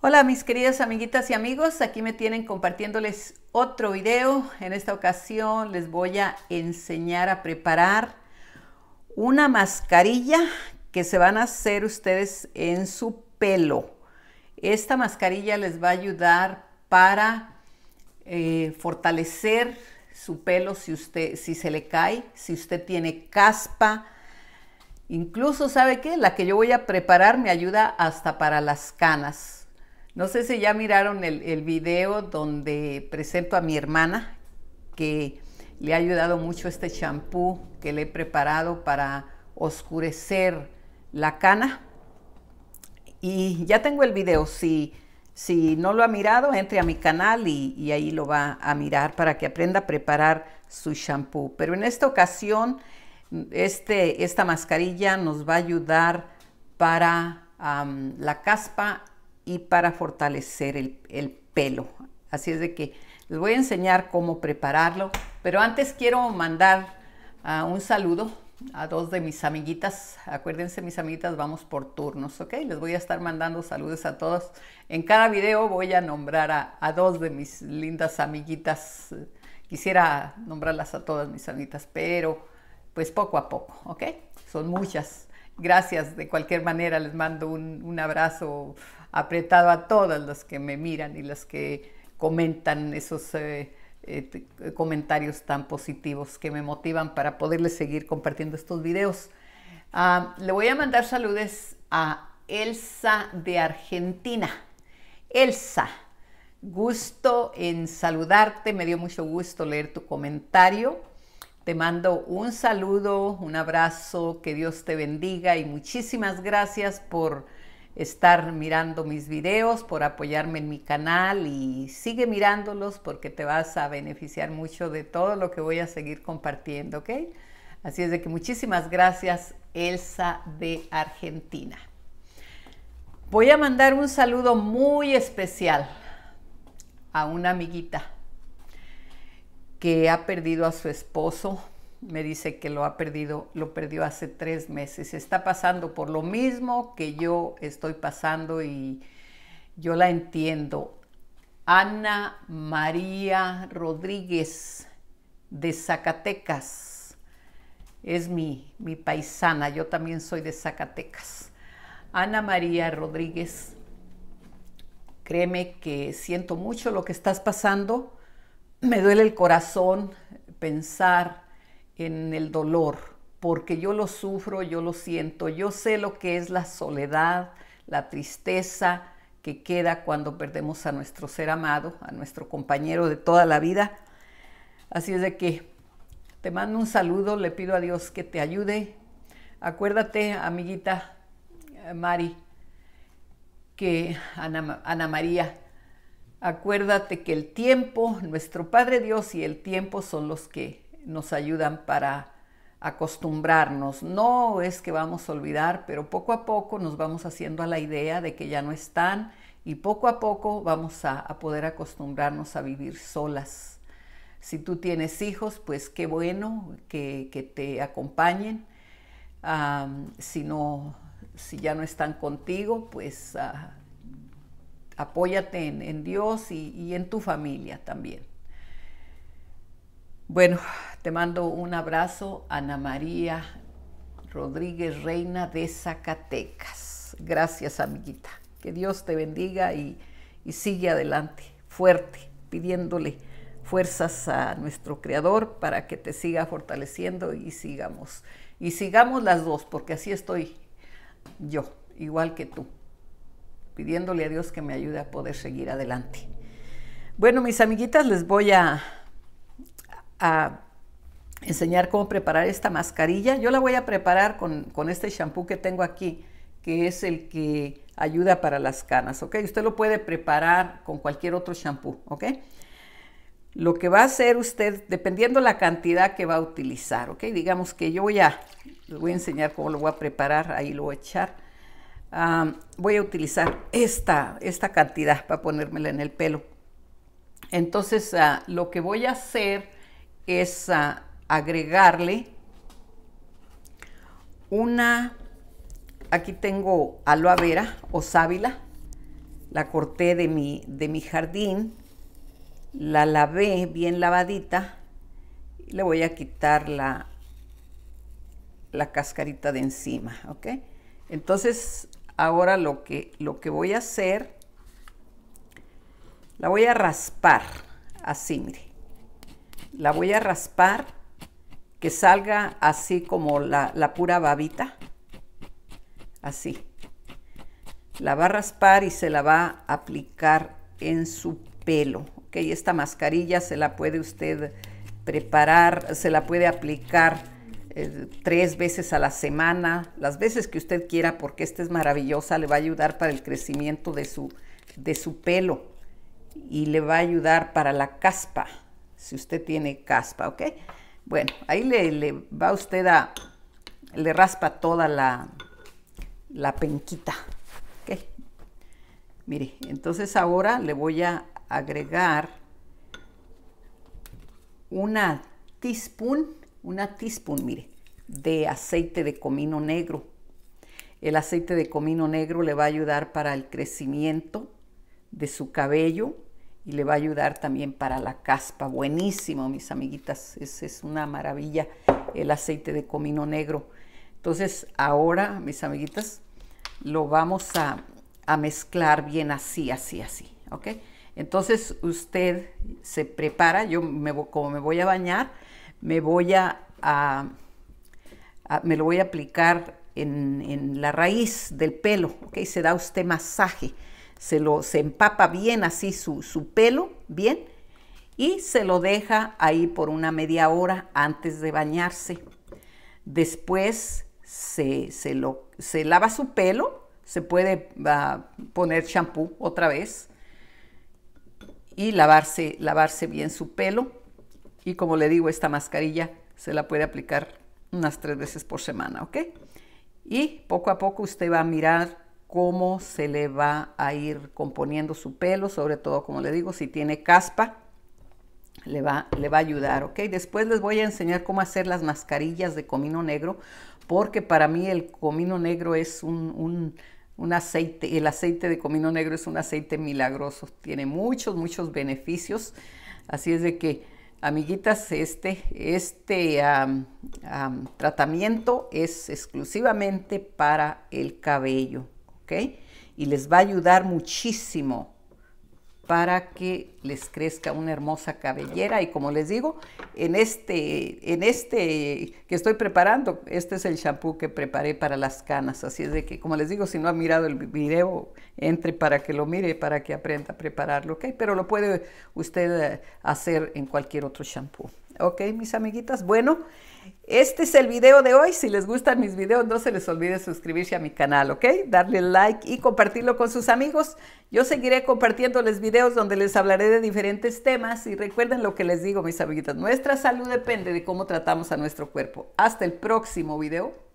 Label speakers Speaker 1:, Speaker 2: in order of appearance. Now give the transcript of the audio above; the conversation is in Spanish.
Speaker 1: Hola mis queridas amiguitas y amigos, aquí me tienen compartiéndoles otro video. En esta ocasión les voy a enseñar a preparar una mascarilla que se van a hacer ustedes en su pelo. Esta mascarilla les va a ayudar para eh, fortalecer su pelo si, usted, si se le cae, si usted tiene caspa. Incluso, ¿sabe qué? La que yo voy a preparar me ayuda hasta para las canas no sé si ya miraron el, video donde presento a mi hermana, que le ha ayudado mucho este champú que le he preparado para oscurecer la cana. Y ya tengo el video, si, si no lo ha mirado, entre a mi canal y, ahí lo va a mirar para que aprenda a preparar su champú. Pero en esta ocasión, este, esta mascarilla nos va a ayudar para la caspa y para fortalecer el, pelo. Así es de que les voy a enseñar cómo prepararlo, pero antes quiero mandar ah, un saludo a dos de mis amiguitas. Acuérdense, mis amiguitas, vamos por turnos, ¿ok? Les voy a estar mandando saludos a todos. En cada video voy a nombrar a, dos de mis lindas amiguitas. Quisiera nombrarlas a todas mis amiguitas, pero pues poco a poco, ¿ok? Son muchas gracias de cualquier manera, les mando un, abrazo apretado a todos los que me miran y los que comentan esos eh, eh, eh, comentarios tan positivos que me motivan para poderles seguir compartiendo estos videos. Ah, le voy a mandar saludos a Elsa de Argentina. Elsa, gusto en saludarte, me dio mucho gusto leer tu comentario. Te mando un saludo, un abrazo, que Dios te bendiga y muchísimas gracias por estar mirando mis videos, por apoyarme en mi canal y sigue mirándolos porque te vas a beneficiar mucho de todo lo que voy a seguir compartiendo, ¿ok? Así es de que muchísimas gracias, Elsa de Argentina. Voy a mandar un saludo muy especial a una amiguita que ha perdido a su esposo, me dice que lo ha perdido, lo perdió hace tres meses. Está pasando por lo mismo que yo estoy pasando y yo la entiendo. Ana María Rodríguez de Zacatecas es mi, mi paisana, yo también soy de Zacatecas. Ana María Rodríguez, créeme que siento mucho lo que estás pasando me duele el corazón pensar en el dolor, porque yo lo sufro, yo lo siento, yo sé lo que es la soledad, la tristeza que queda cuando perdemos a nuestro ser amado, a nuestro compañero de toda la vida. Así es de que te mando un saludo, le pido a Dios que te ayude. Acuérdate, amiguita eh, Mari, que Ana, María, Acuérdate que el tiempo, nuestro Padre Dios y el tiempo son los que nos ayudan para acostumbrarnos. No es que vamos a olvidar, pero poco a poco nos vamos haciendo a la idea de que ya no están y poco a poco vamos a, poder acostumbrarnos a vivir solas. Si tú tienes hijos, pues qué bueno que, te acompañen. Ah, si no, si ya no están contigo, pues ah, apóyate en, Dios y, en tu familia también. Bueno, te mando un abrazo, Ana María Rodríguez Reina de Zacatecas. Gracias, amiguita. Que Dios te bendiga y sigue adelante, fuerte, pidiéndole fuerzas a nuestro Creador para que te siga fortaleciendo y sigamos. Y sigamos las dos, porque así estoy yo, igual que tú pidiéndole a Dios que me ayude a poder seguir adelante. Bueno, mis amiguitas, les voy a, enseñar cómo preparar esta mascarilla. Yo la voy a preparar con, con este shampoo que tengo aquí, que es el que ayuda para las canas, ¿ok? Usted lo puede preparar con cualquier otro shampoo, ¿ok? Lo que va a hacer usted, dependiendo la cantidad que va a utilizar, ¿ok? Digamos que yo voy a, les voy a enseñar cómo lo voy a preparar, ahí lo voy a echar voy a utilizar esta, esta cantidad para ponérmela en el pelo. Entonces ah, lo que voy a hacer es ah, agregarle una, aquí tengo aloe vera o sábila, la corté de mi, de mi jardín, la lavé bien lavadita, y le voy a quitar la, la cascarita de encima, ¿ok? Entonces Ahora lo que, lo que voy a hacer, la voy a raspar, así, mire. La voy a raspar, que salga así como la, la pura babita, así. La va a raspar y se la va a aplicar en su pelo. Ok, esta mascarilla se la puede usted preparar, se la puede aplicar eh, tres veces a la semana, las veces que usted quiera, porque esta es maravillosa, le va a ayudar para el crecimiento de su, de su pelo y le va a ayudar para la caspa, si usted tiene caspa, ¿ok? Bueno, ahí le, le va usted a, le raspa toda la, la penquita, ¿ok? Mire, entonces ahora le voy a agregar una teaspoon una teaspoon, mire, de aceite de comino negro. El aceite de comino negro le va a ayudar para el crecimiento de su cabello y le va a ayudar también para la caspa. Buenísimo, mis amiguitas, es, es una maravilla el aceite de comino negro. Entonces, ahora, mis amiguitas, lo vamos a, mezclar bien así, así, así, ¿ok? Entonces, usted se prepara, yo me, como me voy a bañar, me voy a, me lo voy a aplicar en, la raíz del pelo, ¿ok? Se da usted masaje, se lo, empapa bien así su, pelo, bien, y se lo deja ahí por una media hora antes de bañarse. Después se, lo, se lava su pelo, se puede ah, poner champú otra vez y lavarse, lavarse bien su pelo y como le digo, esta mascarilla se la puede aplicar unas tres veces por semana, ¿ok? Y poco a poco usted va a mirar cómo se le va a ir componiendo su pelo, sobre todo, como le digo, si tiene caspa, le va, le va a ayudar, ¿ok? Después les voy a enseñar cómo hacer las mascarillas de comino negro, porque para mí el comino negro es un, un aceite, el aceite de comino negro es un aceite milagroso, tiene muchos, muchos beneficios, así es de que Amiguitas, este, este tratamiento es exclusivamente para el cabello, ¿ok? Y les va a ayudar muchísimo para que les crezca una hermosa cabellera. Y como les digo, en este, en este que estoy preparando, este es el shampoo que preparé para las canas. Así es de que, como les digo, si no ha mirado el video, entre para que lo mire, para que aprenda a prepararlo, ¿ok? Pero lo puede usted eh, hacer en cualquier otro shampoo. Ok, mis amiguitas. Bueno, este es el video de hoy. Si les gustan mis videos, no se les olvide suscribirse a mi canal, ¿ok? Darle like y compartirlo con sus amigos. Yo seguiré compartiéndoles videos donde les hablaré de diferentes temas y recuerden lo que les digo, mis amiguitas. Nuestra salud depende de cómo tratamos a nuestro cuerpo. Hasta el próximo video.